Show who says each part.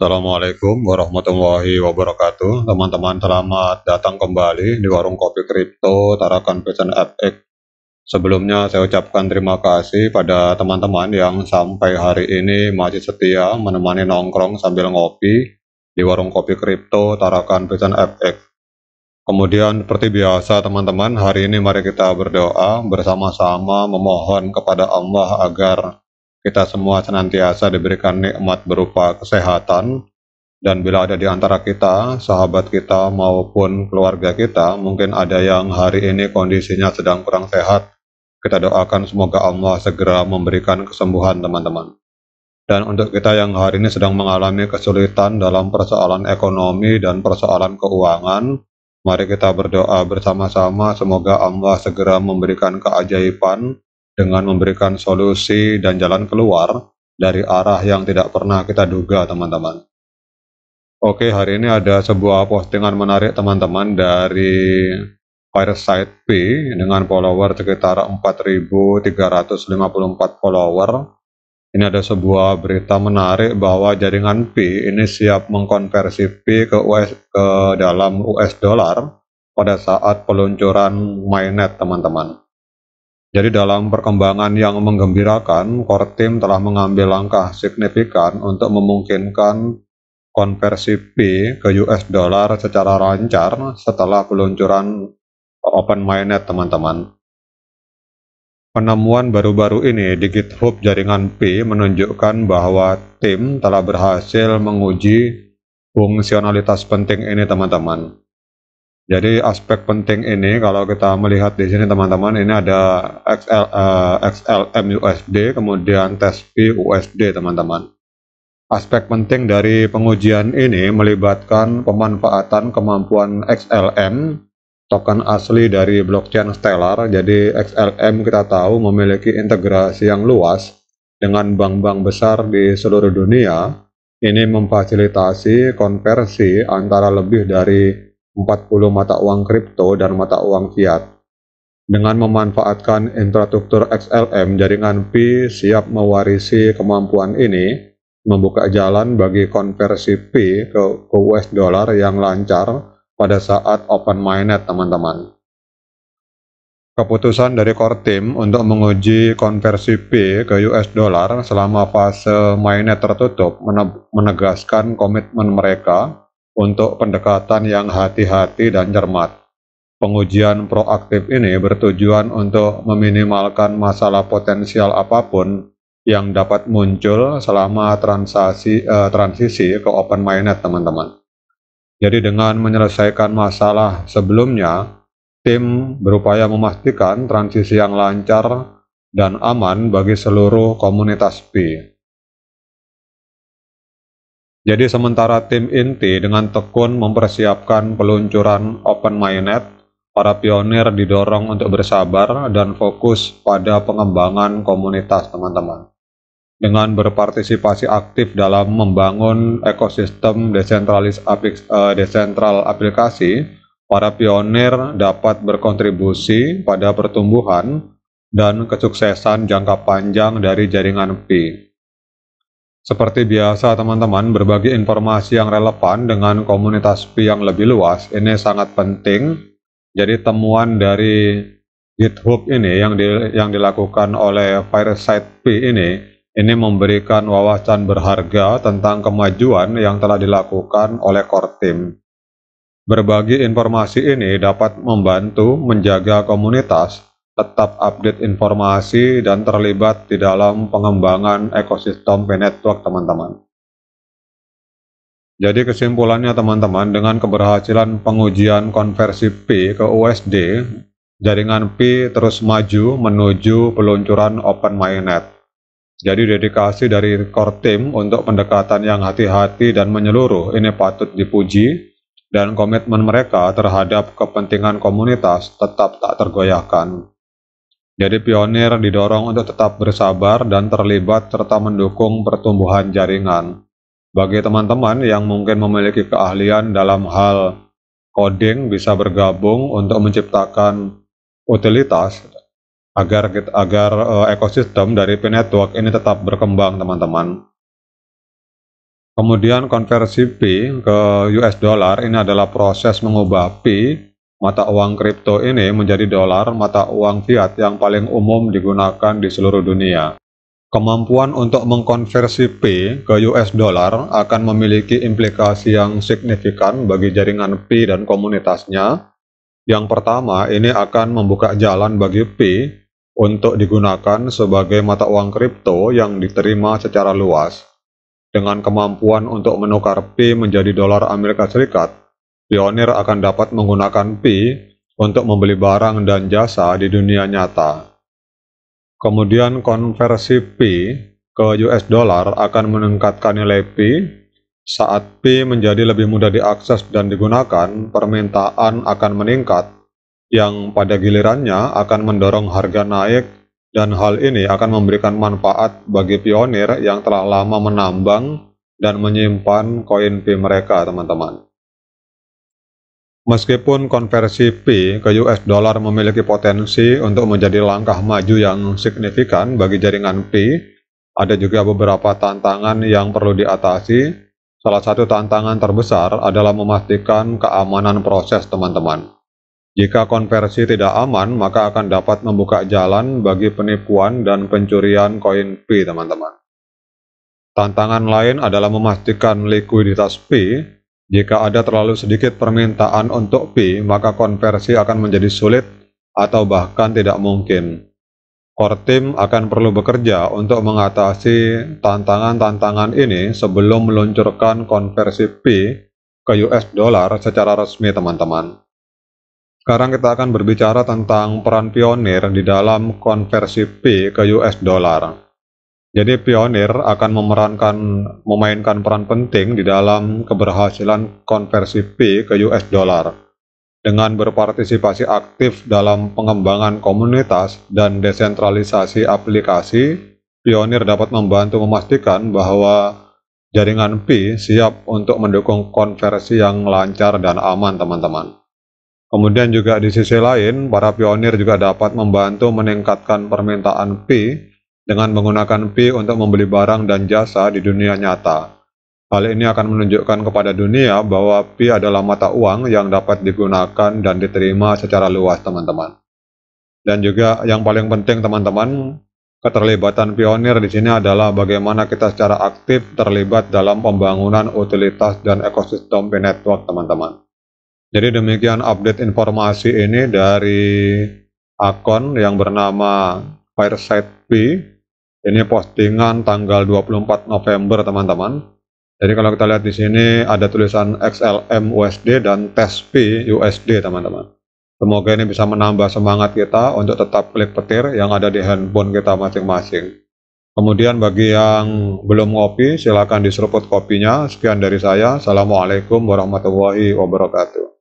Speaker 1: Assalamualaikum warahmatullahi wabarakatuh Teman-teman selamat datang kembali di Warung Kopi Kripto Tarakan Fashion FX Sebelumnya saya ucapkan terima kasih pada teman-teman yang sampai hari ini masih setia menemani nongkrong sambil ngopi di Warung Kopi Kripto Tarakan Fashion FX Kemudian seperti biasa teman-teman hari ini mari kita berdoa bersama-sama memohon kepada Allah agar kita semua senantiasa diberikan nikmat berupa kesehatan, dan bila ada di antara kita, sahabat kita maupun keluarga kita, mungkin ada yang hari ini kondisinya sedang kurang sehat. Kita doakan semoga Allah segera memberikan kesembuhan teman-teman. Dan untuk kita yang hari ini sedang mengalami kesulitan dalam persoalan ekonomi dan persoalan keuangan, mari kita berdoa bersama-sama semoga Allah segera memberikan keajaiban dengan memberikan solusi dan jalan keluar dari arah yang tidak pernah kita duga, teman-teman. Oke, hari ini ada sebuah postingan menarik, teman-teman, dari Fireside P dengan follower sekitar 4.354 follower. Ini ada sebuah berita menarik bahwa jaringan P ini siap mengkonversi P ke US ke dalam US dollar pada saat peluncuran mainnet, teman-teman. Jadi dalam perkembangan yang menggembirakan, core team telah mengambil langkah signifikan untuk memungkinkan konversi P ke US dollar secara lancar setelah peluncuran Open Mainnet teman-teman. Penemuan baru-baru ini di GitHub jaringan P menunjukkan bahwa tim telah berhasil menguji fungsionalitas penting ini teman-teman. Jadi aspek penting ini kalau kita melihat di sini teman-teman ini ada XL, uh, eh, XLM USD kemudian TESP USD teman-teman. Aspek penting dari pengujian ini melibatkan pemanfaatan kemampuan XLM token asli dari blockchain Stellar. Jadi XLM kita tahu memiliki integrasi yang luas dengan bank-bank besar di seluruh dunia. Ini memfasilitasi konversi antara lebih dari 40 mata uang kripto dan mata uang fiat. Dengan memanfaatkan infrastruktur XLM, jaringan P siap mewarisi kemampuan ini, membuka jalan bagi konversi P ke, ke US dollar yang lancar pada saat open mainnet, teman-teman. Keputusan dari core team untuk menguji konversi P ke US dollar selama fase mainnet tertutup menegaskan komitmen mereka untuk pendekatan yang hati-hati dan cermat, pengujian proaktif ini bertujuan untuk meminimalkan masalah potensial apapun yang dapat muncul selama transasi, eh, transisi ke open minded teman-teman. Jadi dengan menyelesaikan masalah sebelumnya, tim berupaya memastikan transisi yang lancar dan aman bagi seluruh komunitas P. Jadi sementara tim inti dengan tekun mempersiapkan peluncuran Open Mainnet, para pionir didorong untuk bersabar dan fokus pada pengembangan komunitas teman-teman. Dengan berpartisipasi aktif dalam membangun ekosistem desentralis uh, desentral aplikasi, para pionir dapat berkontribusi pada pertumbuhan dan kesuksesan jangka panjang dari jaringan P. Seperti biasa teman-teman, berbagi informasi yang relevan dengan komunitas Pi yang lebih luas ini sangat penting. Jadi temuan dari GitHub ini yang di, yang dilakukan oleh Fireside P ini ini memberikan wawasan berharga tentang kemajuan yang telah dilakukan oleh core team. Berbagi informasi ini dapat membantu menjaga komunitas tetap update informasi dan terlibat di dalam pengembangan ekosistem P Network teman-teman. Jadi kesimpulannya teman-teman, dengan keberhasilan pengujian konversi P ke USD, jaringan P terus maju menuju peluncuran Open Mainnet. Jadi dedikasi dari core team untuk pendekatan yang hati-hati dan menyeluruh ini patut dipuji, dan komitmen mereka terhadap kepentingan komunitas tetap tak tergoyahkan. Jadi pionir didorong untuk tetap bersabar dan terlibat serta mendukung pertumbuhan jaringan. Bagi teman-teman yang mungkin memiliki keahlian dalam hal coding bisa bergabung untuk menciptakan utilitas agar agar eh, ekosistem dari P network ini tetap berkembang teman-teman. Kemudian konversi P ke US dollar ini adalah proses mengubah P Mata uang kripto ini menjadi dolar mata uang fiat yang paling umum digunakan di seluruh dunia. Kemampuan untuk mengkonversi P ke US dollar akan memiliki implikasi yang signifikan bagi jaringan P dan komunitasnya. Yang pertama, ini akan membuka jalan bagi P untuk digunakan sebagai mata uang kripto yang diterima secara luas. Dengan kemampuan untuk menukar P menjadi dolar Amerika Serikat, pionir akan dapat menggunakan Pi untuk membeli barang dan jasa di dunia nyata. Kemudian konversi Pi ke US dollar akan meningkatkan nilai pi saat Pi menjadi lebih mudah diakses dan digunakan, permintaan akan meningkat yang pada gilirannya akan mendorong harga naik dan hal ini akan memberikan manfaat bagi pionir yang telah lama menambang dan menyimpan koin Pi mereka, teman-teman. Meskipun konversi P ke US dollar memiliki potensi untuk menjadi langkah maju yang signifikan bagi jaringan P, ada juga beberapa tantangan yang perlu diatasi. Salah satu tantangan terbesar adalah memastikan keamanan proses teman-teman. Jika konversi tidak aman, maka akan dapat membuka jalan bagi penipuan dan pencurian koin P, teman-teman. Tantangan lain adalah memastikan likuiditas P jika ada terlalu sedikit permintaan untuk P, maka konversi akan menjadi sulit atau bahkan tidak mungkin. Core team akan perlu bekerja untuk mengatasi tantangan-tantangan ini sebelum meluncurkan konversi P ke US dollar secara resmi teman-teman. Sekarang kita akan berbicara tentang peran pionir di dalam konversi P ke US dollar. Jadi pionir akan memerankan memainkan peran penting di dalam keberhasilan konversi P ke US dollar dengan berpartisipasi aktif dalam pengembangan komunitas dan desentralisasi aplikasi, pionir dapat membantu memastikan bahwa jaringan P siap untuk mendukung konversi yang lancar dan aman teman-teman. Kemudian juga di sisi lain, para pionir juga dapat membantu meningkatkan permintaan P dengan menggunakan Pi untuk membeli barang dan jasa di dunia nyata. Hal ini akan menunjukkan kepada dunia bahwa Pi adalah mata uang yang dapat digunakan dan diterima secara luas teman-teman. Dan juga yang paling penting teman-teman, keterlibatan pionir di sini adalah bagaimana kita secara aktif terlibat dalam pembangunan utilitas dan ekosistem Pi Network teman-teman. Jadi demikian update informasi ini dari akun yang bernama Fireside P ini postingan tanggal 24 November teman-teman. Jadi kalau kita lihat di sini ada tulisan XLM USD dan tes USD teman-teman. Semoga ini bisa menambah semangat kita untuk tetap klik petir yang ada di handphone kita masing-masing. Kemudian bagi yang belum ngopi, silakan diseruput kopinya. Sekian dari saya. Assalamualaikum warahmatullahi wabarakatuh.